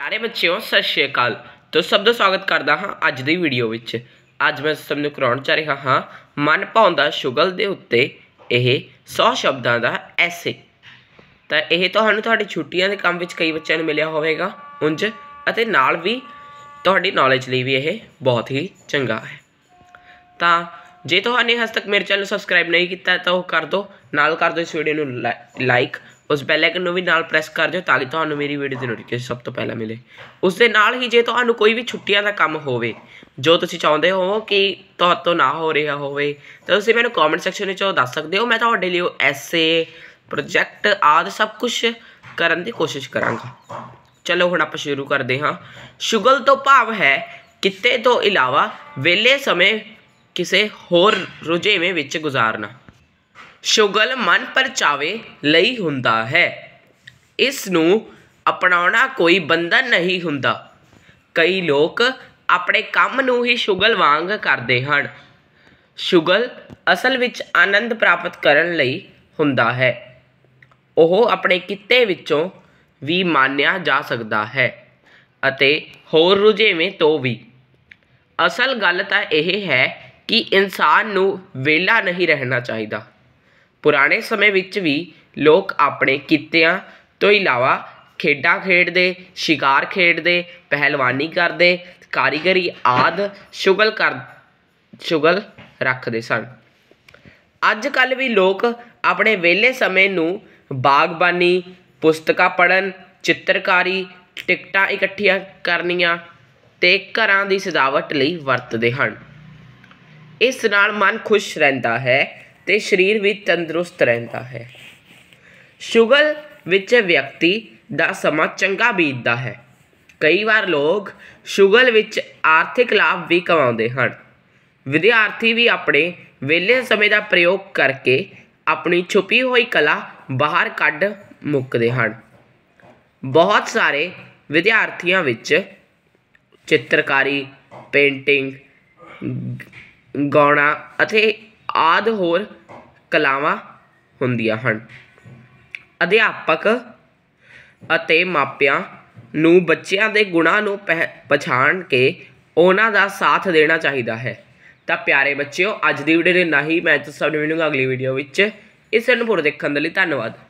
ਪਿਆਰੇ ਬੱਚਿਓ ਸਤਿ ਸ਼੍ਰੀ ਅਕਾਲ ਤੋ ਸਭ ਦਾ ਸਵਾਗਤ ਕਰਦਾ ਹਾਂ ਅੱਜ ਦੀ ਵੀਡੀਓ ਵਿੱਚ ਅੱਜ ਮੈਂ ਸਭ ਨੂੰ ਕਰਾਉਣ ਚਾ ਰਿਹਾ ਹਾਂ ਮਨ ਭਾਉਂਦਾ ਸ਼ੁਗਲ ਦੇ ਉੱਤੇ ਇਹ 100 ਸ਼ਬਦਾਂ ਦਾ ਐਸੇ ਤਾਂ ਇਹ ਤੁਹਾਨੂੰ ਤੁਹਾਡੀ ਛੁੱਟੀਆਂ ਦੇ ਕੰਮ ਵਿੱਚ ਕਈ ਬੱਚਿਆਂ ਨੂੰ ਮਿਲਿਆ ਹੋਵੇਗਾ ਉੰਜ ਅਤੇ ਨਾਲ ਵੀ ਤੁਹਾਡੀ ਨੌਲੇਜ ਲਈ ਵੀ ਇਹ ਬਹੁਤ ਹੀ ਚੰਗਾ ਹੈ ਤਾਂ ਜੇ ਤੁਹਾਨੂੰ ਹਸ ਤੱਕ ਮੇਰੇ ਚੈਨਲ ਨੂੰ ਸਬਸਕ੍ਰਾਈਬ ਨਹੀਂ ਕੀਤਾ ਤਾਂ ਉਹ ਕਰ ਦਿਓ ਨਾਲ ਕਰ ਦਿਓ ਇਸ ਵੀਡੀਓ ਨੂੰ ਲਾਈਕ ਉਸ ਬੈਲ ਆਈਕਨ ਨੂੰ ਵੀ ਨਾਲ ਪ੍ਰੈਸ ਕਰ ਦਿਓ ਤਾਂ ਕਿ ਤੁਹਾਨੂੰ ਮੇਰੀ ਵੀਡੀਓ ਦੀ ਨੋਟੀਫਿਕੇਸ਼ਨ ਸਭ ਤੋਂ ਪਹਿਲਾਂ ਮਿਲੇ ਉਸ ਦੇ ਨਾਲ ਹੀ ਜੇ ਤੁਹਾਨੂੰ ਕੋਈ ਵੀ ਛੁੱਟੀਆਂ ਦਾ ਕੰਮ ਹੋਵੇ ਜੋ ਤੁਸੀਂ ਚਾਹੁੰਦੇ ਹੋ ਕਿ ਤੁਹਾਤੋਂ ਨਾ ਹੋ ਰਿਹਾ ਹੋਵੇ ਤਾਂ ਤੁਸੀਂ ਮੈਨੂੰ ਕਮੈਂਟ ਸੈਕਸ਼ਨ ਵਿੱਚ ਉਹ ਦੱਸ ਸਕਦੇ ਹੋ ਮੈਂ ਤੁਹਾਡੇ ਲਈ ਐਸੇ ਪ੍ਰੋਜੈਕਟ ਆਦਿ ਸਭ ਕੁਝ ਕਰਨ ਦੀ ਕੋਸ਼ਿਸ਼ ਕਰਾਂਗਾ ਚਲੋ ਹੁਣ ਆਪਾਂ ਸ਼ੁਰੂ ਕਰਦੇ ਹਾਂ ਸ਼ੁਗਲ ਤੋਂ ਭਾਵ ਹੈ ਕਿਤੇ ਤੋਂ ਇਲਾਵਾ ਵੇਲੇ ਸਮੇਂ ਕਿਸੇ ਹੋਰ ਰੁਝੇਵੇਂ ਵਿੱਚ ਗੁਜ਼ਾਰਨਾ ਸ਼ੁਗਲ ਮਨ ਪਰਚਾਵੇ ਲਈ ਹੁੰਦਾ ਹੈ ਇਸ ਨੂੰ ਅਪਣਾਉਣਾ ਕੋਈ ਬੰਧਨ ਨਹੀਂ ਹੁੰਦਾ ਕਈ ਲੋਕ ਆਪਣੇ ਕੰਮ ਨੂੰ ਹੀ ਸ਼ੁਗਲ ਵਾਂਗ ਕਰਦੇ ਹਨ ਸ਼ੁਗਲ ਅਸਲ ਵਿੱਚ ਆਨੰਦ ਪ੍ਰਾਪਤ ਕਰਨ ਲਈ ਹੁੰਦਾ ਹੈ ਉਹ ਆਪਣੇ ਕਿੱਤੇ ਵਿੱਚੋਂ ਵੀ ਮਾਨਿਆ ਜਾ ਸਕਦਾ ਹੈ ਅਤੇ ਹੋਰ ਰੁਝੇਵੇਂ ਤੋਂ ਵੀ ਅਸਲ ਗੱਲ ਤਾਂ ਇਹ ਹੈ ਕਿ ਇਨਸਾਨ ਨੂੰ ਵਿਹਲਾ ਨਹੀਂ ਰਹਿਣਾ ਚਾਹੀਦਾ ਪੁਰਾਣੇ ਸਮੇਂ ਵਿੱਚ ਵੀ ਲੋਕ ਆਪਣੇ ਕਿੱਤਿਆਂ ਤੋਂ ਇਲਾਵਾ ਖੇਡਾਂ ਖੇਡਦੇ ਸ਼ਿਕਾਰ ਖੇਡਦੇ ਪਹਿਲਵਾਨੀ ਕਰਦੇ ਕਾਰੀਗਰੀ ਆਦਿ ਸ਼ੁਗਲ ਕਰ ਸ਼ੁਗਲ ਰੱਖਦੇ ਸਨ ਅੱਜ ਕੱਲ੍ਹ ਵੀ ਲੋਕ ਆਪਣੇ ਵਿਹਲੇ ਸਮੇਂ ਨੂੰ ਬਾਗਬਾਨੀ ਪੁਸਤਕਾਂ ਪੜਨ ਚਿੱਤਰਕਾਰੀ ਟਿਕਟਾਂ ਇਕੱਠੀਆਂ ਕਰਨੀਆਂ ਤੇ ਘਰਾਂ ਦੀ ਸਜਾਵਟ ਲਈ ਵਰਤਦੇ ਹਨ ਇਸ ਨਾਲ ਮਨ ਖੁਸ਼ ਰਹਿੰਦਾ ਹੈ ਤੇ ਸਰੀਰ ਵੀ ਤੰਦਰੁਸਤ ਰਹਿੰਦਾ ਹੈ ਸ਼ੁਗਲ ਵਿੱਚ ਵਿਅਕਤੀ ਦਾ ਸਮਾਂ ਚੰਗਾ ਬੀਤਦਾ ਹੈ ਕਈ ਵਾਰ ਲੋਕ ਸ਼ੁਗਲ ਵਿੱਚ ਆਰਥਿਕ ਲਾਭ ਵੀ ਕਮਾਉਂਦੇ ਹਨ ਵਿਦਿਆਰਥੀ ਵੀ ਆਪਣੇ ਵਿਹਲੇ ਸਮੇਂ ਦਾ ਪ੍ਰਯੋਗ ਕਰਕੇ ਆਪਣੀ ਛੁਪੀ ਹੋਈ ਕਲਾ ਬਾਹਰ ਕੱਢ ਮੁੱਕਦੇ ਹਨ ਬਹੁਤ ਸਾਰੇ ਵਿਦਿਆਰਥੀਆਂ ਵਿੱਚ ਚਿੱਤਰਕਾਰੀ ਪੇਂਟਿੰਗ ਗਾਉਣਾ ਅਤੇ ਆਦਿ ਹੋਰ ਕਲਾਵਾਂ ਹੁੰਦੀਆਂ ਹਨ ਅਧਿਆਪਕ ਅਤੇ ਮਾਪਿਆਂ ਨੂੰ ਬੱਚਿਆਂ ਦੇ ਗੁਣਾਂ ਨੂੰ ਪਛਾਣ ਕੇ ਉਹਨਾਂ ਦਾ ਸਾਥ ਦੇਣਾ ਚਾਹੀਦਾ ਹੈ ਤਾਂ ਪਿਆਰੇ ਬੱਚਿਓ ਅੱਜ ਦੀ ਵੀਡੀਓ ਦੇ ਨਹੀਂ ਮੈਂ ਤੁਹਾਨੂੰ ਸਭ ਨੂੰ ਮਿਲੂੰਗਾ ਅਗਲੀ ਵੀਡੀਓ ਵਿੱਚ ਇਸ ਨੂੰ ਪੂਰਾ ਦੇਖਣ ਦੇ ਲਈ ਧੰਨਵਾਦ